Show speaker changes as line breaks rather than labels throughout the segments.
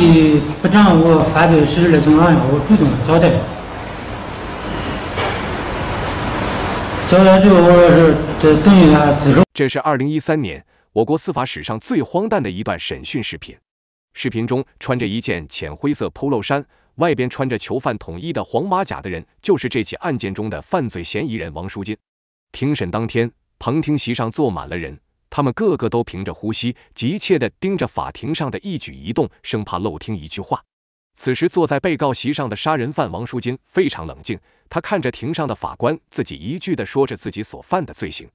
的不掌握犯罪事实的情况下，我主动交代。交代之后，我是这等一下接受。这是二零一三年我国司法史上最荒诞的一段审讯视频。视频中穿着一件浅灰色 polo 衫，外边穿着囚犯统一的黄马甲的人，就是这起案件中的犯罪嫌疑人王书金。庭审当天，旁听席上坐满了人。他们个个都屏着呼吸，急切地盯着法庭上的一举一动，生怕漏听一句话。此时，坐在被告席上的杀人犯王淑金非常冷静，他看着庭上的法官，自己一句地说着自己所犯的罪行。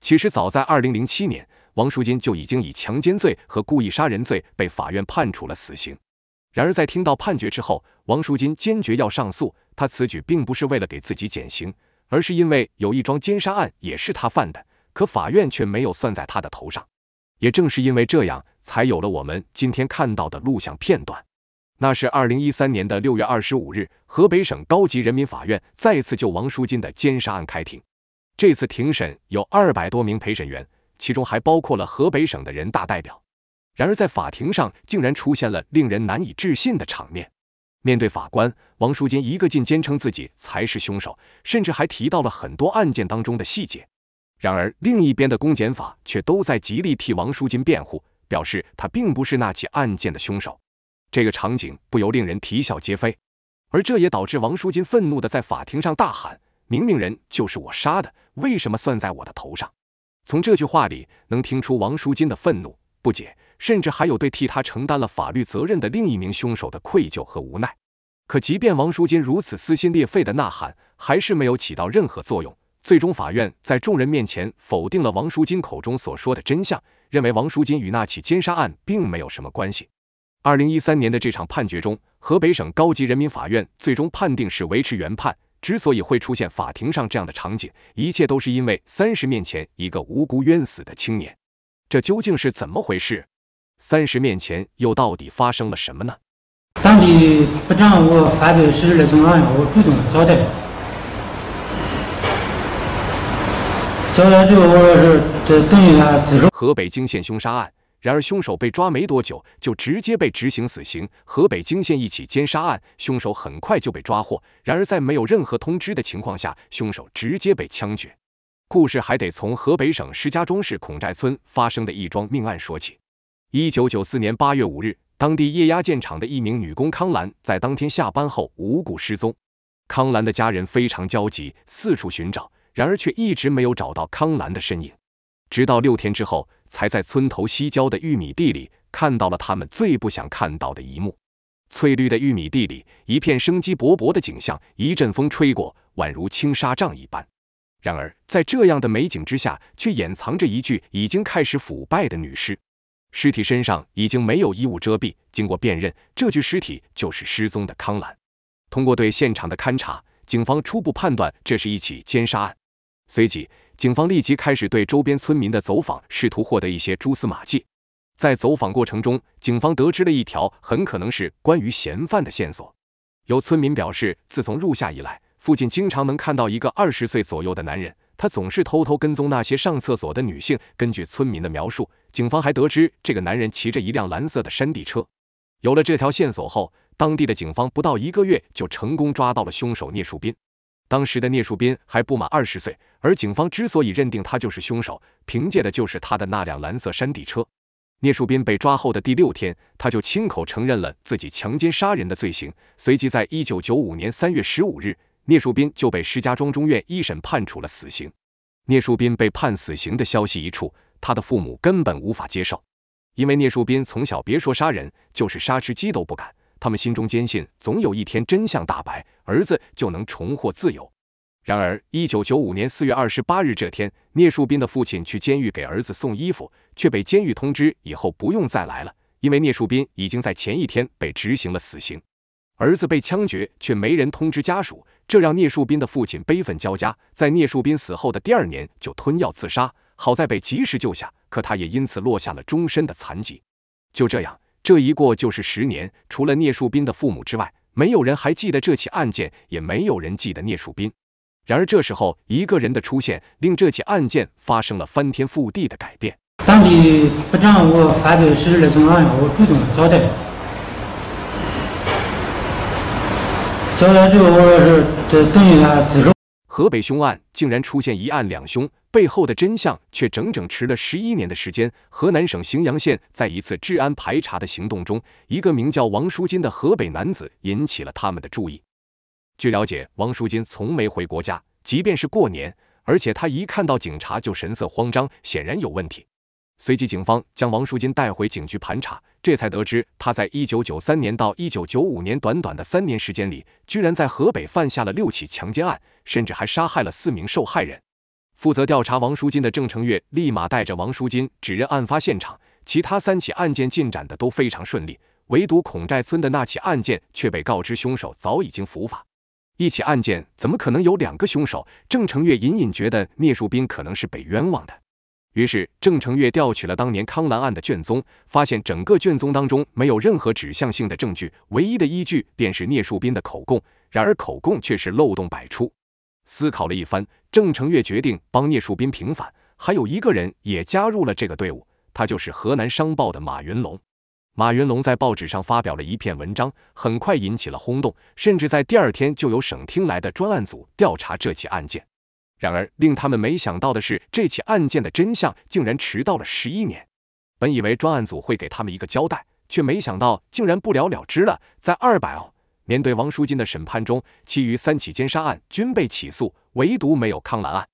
其实，早在2007年，王淑金就已经以强奸罪和故意杀人罪被法院判处了死刑。然而，在听到判决之后，王淑金坚决要上诉。他此举并不是为了给自己减刑，而是因为有一桩奸杀案也是他犯的。可法院却没有算在他的头上，也正是因为这样，才有了我们今天看到的录像片段。那是二零一三年的六月二十五日，河北省高级人民法院再次就王书金的奸杀案开庭。这次庭审有二百多名陪审员，其中还包括了河北省的人大代表。然而，在法庭上竟然出现了令人难以置信的场面。面对法官，王书金一个劲坚称自己才是凶手，甚至还提到了很多案件当中的细节。然而，另一边的公检法却都在极力替王书金辩护，表示他并不是那起案件的凶手。这个场景不由令人啼笑皆非，而这也导致王书金愤怒地在法庭上大喊：“明明人就是我杀的，为什么算在我的头上？”从这句话里能听出王书金的愤怒、不解，甚至还有对替他承担了法律责任的另一名凶手的愧疚和无奈。可即便王书金如此撕心裂肺的呐喊，还是没有起到任何作用。最终，法院在众人面前否定了王淑金口中所说的真相，认为王淑金与那起奸杀案并没有什么关系。二零一三年的这场判决中，河北省高级人民法院最终判定是维持原判。之所以会出现法庭上这样的场景，一切都是因为三十面前一个无辜冤死的青年。这究竟是怎么回事？三十面前又到底发生了什么呢？当地不掌握犯罪事实的情况下，我主动交代。河北惊现凶杀案，然而凶手被抓没多久就直接被执行死刑。河北惊现一起奸杀案，凶手很快就被抓获，然而在没有任何通知的情况下，凶手直接被枪决。故事还得从河北省石家庄市孔寨村发生的一桩命案说起。一九九四年八月五日，当地液压件厂的一名女工康兰在当天下班后无故失踪，康兰的家人非常焦急，四处寻找。然而却一直没有找到康兰的身影，直到六天之后，才在村头西郊的玉米地里看到了他们最不想看到的一幕。翠绿的玉米地里，一片生机勃勃的景象，一阵风吹过，宛如轻纱帐一般。然而在这样的美景之下，却掩藏着一具已经开始腐败的女尸。尸体身上已经没有衣物遮蔽，经过辨认，这具尸体就是失踪的康兰。通过对现场的勘查，警方初步判断这是一起奸杀案。随即，警方立即开始对周边村民的走访，试图获得一些蛛丝马迹。在走访过程中，警方得知了一条很可能是关于嫌犯的线索。有村民表示，自从入夏以来，附近经常能看到一个二十岁左右的男人，他总是偷偷跟踪那些上厕所的女性。根据村民的描述，警方还得知这个男人骑着一辆蓝色的山地车。有了这条线索后，当地的警方不到一个月就成功抓到了凶手聂树斌。当时的聂树斌还不满二十岁，而警方之所以认定他就是凶手，凭借的就是他的那辆蓝色山地车。聂树斌被抓后的第六天，他就亲口承认了自己强奸杀人的罪行。随即，在一九九五年三月十五日，聂树斌就被石家庄中院一审判处了死刑。聂树斌被判死刑的消息一出，他的父母根本无法接受，因为聂树斌从小别说杀人，就是杀只鸡都不敢。他们心中坚信，总有一天真相大白。儿子就能重获自由。然而，一九九五年四月二十八日这天，聂树斌的父亲去监狱给儿子送衣服，却被监狱通知以后不用再来了，因为聂树斌已经在前一天被执行了死刑。儿子被枪决，却没人通知家属，这让聂树斌的父亲悲愤交加。在聂树斌死后的第二年，就吞药自杀，好在被及时救下，可他也因此落下了终身的残疾。就这样，这一过就是十年。除了聂树斌的父母之外，没有人还记得这起案件，也没有人记得聂树斌。然而，这时候一个人的出现，令这起案件发生了翻天覆地的改变。当地不掌握犯罪事实，我主动交代，交代之后，我说是这等于他自首。河北凶案竟然出现一案两凶，背后的真相却整整迟了十一年的时间。河南省荥阳县在一次治安排查的行动中，一个名叫王书金的河北男子引起了他们的注意。据了解，王书金从没回过家，即便是过年，而且他一看到警察就神色慌张，显然有问题。随即，警方将王书金带回警局盘查，这才得知他在一九九三年到一九九五年短短的三年时间里，居然在河北犯下了六起强奸案，甚至还杀害了四名受害人。负责调查王书金的郑成月立马带着王书金指认案发现场。其他三起案件进展的都非常顺利，唯独孔寨村的那起案件却被告知凶手早已经伏法。一起案件怎么可能有两个凶手？郑成月隐隐觉得聂树斌可能是被冤枉的。于是，郑成月调取了当年康兰案的卷宗，发现整个卷宗当中没有任何指向性的证据，唯一的依据便是聂树斌的口供。然而，口供却是漏洞百出。思考了一番，郑成月决定帮聂树斌平反。还有一个人也加入了这个队伍，他就是河南商报的马云龙。马云龙在报纸上发表了一篇文章，很快引起了轰动，甚至在第二天就有省厅来的专案组调查这起案件。然而，令他们没想到的是，这起案件的真相竟然迟到了十一年。本以为专案组会给他们一个交代，却没想到竟然不了了之了。在二百哦年对王书金的审判中，其余三起奸杀案均被起诉，唯独没有康兰案。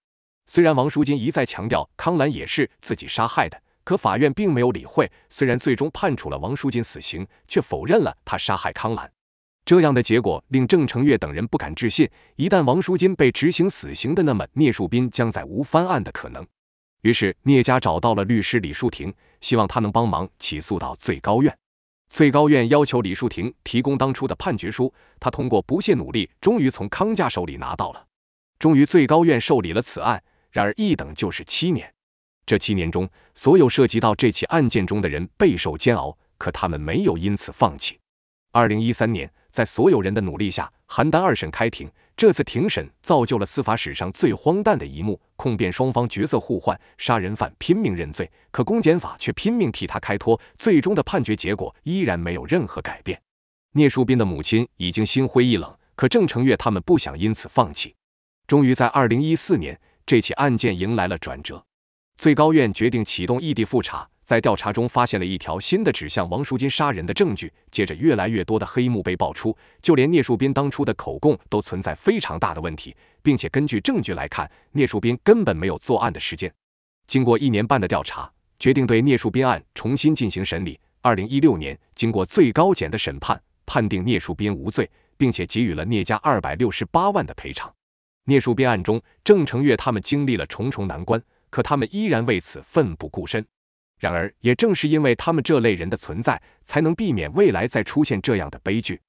虽然王书金一再强调康兰也是自己杀害的，可法院并没有理会。虽然最终判处了王书金死刑，却否认了他杀害康兰。这样的结果令郑成月等人不敢置信。一旦王淑金被执行死刑的，那么聂树斌将再无翻案的可能。于是，聂家找到了律师李树亭，希望他能帮忙起诉到最高院。最高院要求李树亭提供当初的判决书，他通过不懈努力，终于从康家手里拿到了。终于，最高院受理了此案。然而，一等就是七年。这七年中，所有涉及到这起案件中的人备受煎熬，可他们没有因此放弃。二零一三年。在所有人的努力下，邯郸二审开庭。这次庭审造就了司法史上最荒诞的一幕，控辩双方角色互换，杀人犯拼命认罪，可公检法却拼命替他开脱。最终的判决结果依然没有任何改变。聂树斌的母亲已经心灰意冷，可郑成月他们不想因此放弃。终于在二零一四年，这起案件迎来了转折，最高院决定启动异地复查。在调查中发现了一条新的指向王淑金杀人的证据，接着越来越多的黑幕被爆出，就连聂树斌当初的口供都存在非常大的问题，并且根据证据来看，聂树斌根本没有作案的时间。经过一年半的调查，决定对聂树斌案重新进行审理。二零一六年，经过最高检的审判，判定聂树斌无罪，并且给予了聂家二百六十八万的赔偿。聂树斌案中，郑成月他们经历了重重难关，可他们依然为此奋不顾身。然而，也正是因为他们这类人的存在，才能避免未来再出现这样的悲剧。